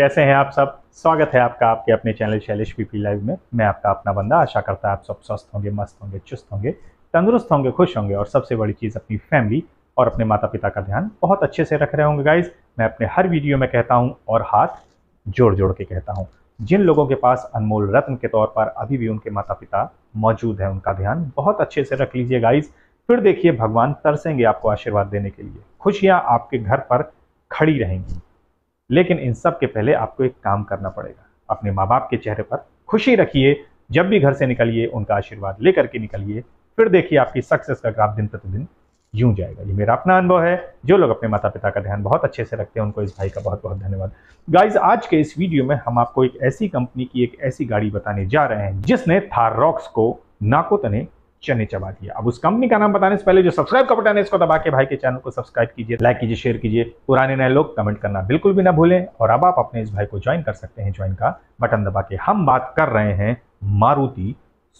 कैसे हैं आप सब स्वागत है आपका आपके अपने चैनल शैलेश पीपी लाइव में मैं आपका अपना बंदा आशा करता है आप सब स्वस्थ होंगे मस्त होंगे चुस्त होंगे तंदुरुस्त होंगे खुश होंगे और सबसे बड़ी चीज़ अपनी फैमिली और अपने माता पिता का ध्यान बहुत अच्छे से रख रहे होंगे गाइज मैं अपने हर वीडियो में कहता हूँ और हाथ जोड़ जोड़ के कहता हूँ जिन लोगों के पास अनमोल रत्न के तौर पर अभी भी उनके माता पिता मौजूद है उनका ध्यान बहुत अच्छे से रख लीजिए गाइज फिर देखिए भगवान तरसेंगे आपको आशीर्वाद देने के लिए खुशियाँ आपके घर पर खड़ी रहेंगी लेकिन इन सब के पहले आपको एक काम करना पड़ेगा अपने माँ बाप के चेहरे पर खुशी रखिए जब भी घर से निकलिए उनका आशीर्वाद लेकर के निकलिए फिर देखिए आपकी सक्सेस का ग्राफ दिन प्रतिदिन यूं जाएगा ये मेरा अपना अनुभव है जो लोग अपने माता पिता का ध्यान बहुत अच्छे से रखते हैं उनको इस भाई का बहुत बहुत धन्यवाद गाइज आज के इस वीडियो में हम आपको एक ऐसी कंपनी की एक ऐसी गाड़ी बताने जा रहे हैं जिसने थारॉक्स को नाकोतने चने चबा दिया अब उस कंपनी का नाम बताने से पहले जो सब्सक्राइब का बटन है इसको दबा के भाई के चैनल को सब्सक्राइब कीजिए लाइक कीजिए शेयर कीजिए पुराने नए लोग कमेंट करना बिल्कुल भी ना भूलें और अब आप अपने इस भाई को ज्वाइन कर सकते हैं ज्वाइन का बटन दबा के हम बात कर रहे हैं मारुति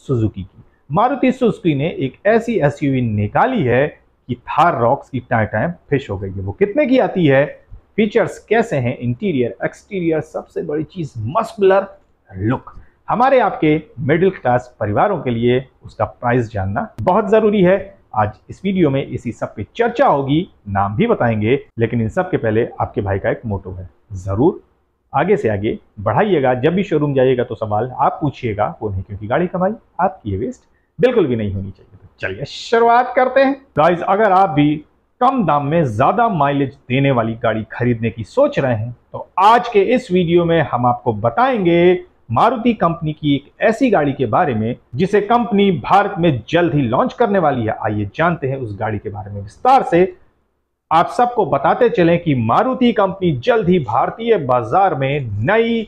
सुजुकी की मारुति सुजुकी ने एक ऐसी एस निकाली है कि थार रॉक्स की टाइम टाइम फिश हो गई है वो कितने की आती है फीचर्स कैसे हैं इंटीरियर एक्सटीरियर सबसे बड़ी चीज़ मस्कुलर लुक हमारे आपके मिडिल क्लास परिवारों के लिए उसका प्राइस जानना बहुत ज़रूरी है आज इस वीडियो में इसी सब पे चर्चा होगी नाम भी बताएंगे लेकिन इन सब के पहले आपके भाई का एक मोटो है ज़रूर आगे से आगे बढ़ाइएगा जब भी शोरूम जाइएगा तो सवाल आप पूछिएगा वो नहीं क्योंकि गाड़ी कमाई आपकी वेस्ट बिल्कुल भी नहीं होनी चाहिए तो चलिए शुरुआत करते हैं गाइज अगर आप भी कम दाम में ज़्यादा माइलेज देने वाली गाड़ी खरीदने की सोच रहे हैं तो आज के इस वीडियो में हम आपको बताएंगे मारुति कंपनी की एक ऐसी गाड़ी के बारे में जिसे कंपनी भारत में जल्द ही लॉन्च करने वाली है आइए जानते हैं उस गाड़ी के बारे में विस्तार से आप सबको बताते चलें कि मारुति कंपनी जल्द ही भारतीय बाजार में नई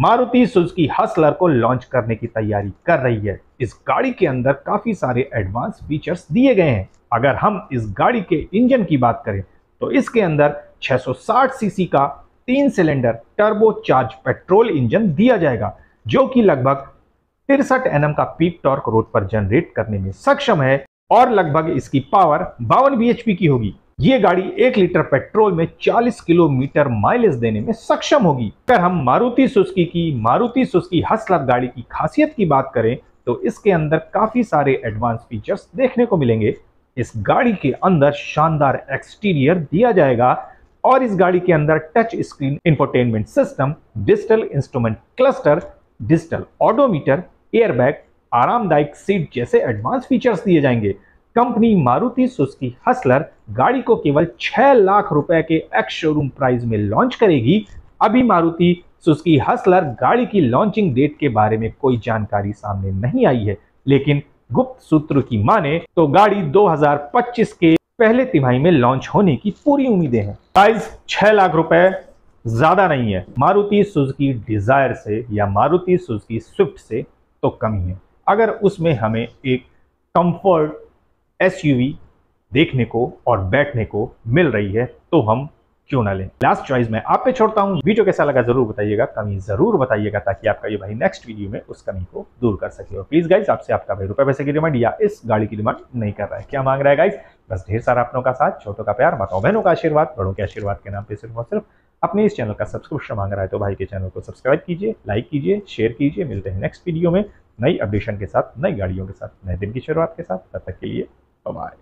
मारुति सुजुकी हसलर को लॉन्च करने की तैयारी कर रही है इस गाड़ी के अंदर काफ़ी सारे एडवांस फीचर्स दिए गए हैं अगर हम इस गाड़ी के इंजन की बात करें तो इसके अंदर 660 सीसी का तीन cylinder turbo charge petrol engine दिया जाएगा जो कि लगभग तिरसठ एनएम का पीक टॉर्क रोड पर जनरेट करने में सक्षम है और लगभग इसकी पावर बावन बीएचपी की होगी ये गाड़ी एक लीटर पेट्रोल में 40 किलोमीटर माइलेज देने में सक्षम होगी अगर हम मारुति सुस्की की मारुति सुस्की हसलर गाड़ी की खासियत की बात करें तो इसके अंदर काफी सारे एडवांस फीचर्स देखने को मिलेंगे इस गाड़ी के अंदर शानदार एक्सटीरियर दिया जाएगा और इस गाड़ी के अंदर touch screen infotainment system digital instrument cluster digital odometer airbag आरामदायक सीट जैसे एडवांस फीचर्स दिए जाएंगे कंपनी मारुति सुस्की हसलर गाड़ी को केवल 6 लाख रुपए के एक्स शोरूम प्राइस में लॉन्च करेगी अभी मारुति सुस्की हसलर गाड़ी की लॉन्चिंग डेट के बारे में कोई जानकारी सामने नहीं आई है लेकिन गुप्त सूत्र की माने तो गाड़ी 2025 के पहले तिमाही में लॉन्च होने की पूरी उम्मीदें हैं प्राइस छह लाख रुपए ज्यादा नहीं है मारुति सुजुकी डिजायर से या मारुति सुजुकी स्विफ्ट से तो कम ही है अगर उसमें हमें एक कंफर्ट एसयूवी देखने को और बैठने को मिल रही है तो हम क्यों ना लें लास्ट चॉइस मैं आप पे छोड़ता हूँ वीडियो कैसा लगा जरूर बताइएगा कमी जरूर बताइएगा ताकि आपका ये भाई नेक्स्ट वीडियो में उस कमी को दूर कर सके और प्लीज गाइज आपसे आपका भाई रुपए पैसे की डिमांड या इस गाड़ी की डिमांड नहीं कर रहा है क्या मांग रहा है गाइज बस ढेर सारा अपनों का साथ छोटों का प्यार माताओं बहनों का आशीर्वाद बड़ों के आशीर्वाद के नाम पर सिर्फ और सिर्फ अपने इस चैनल का सब्सक्रिप्शन मांग रहा है तो भाई के चैनल को सब्सक्राइब कीजिए लाइक कीजिए शेयर कीजिए मिलते हैं नेक्स्ट वीडियो में नई अपडेशन के साथ नई गाड़ियों के साथ नए दिन की शुरुआत के साथ तब तक के लिए बाय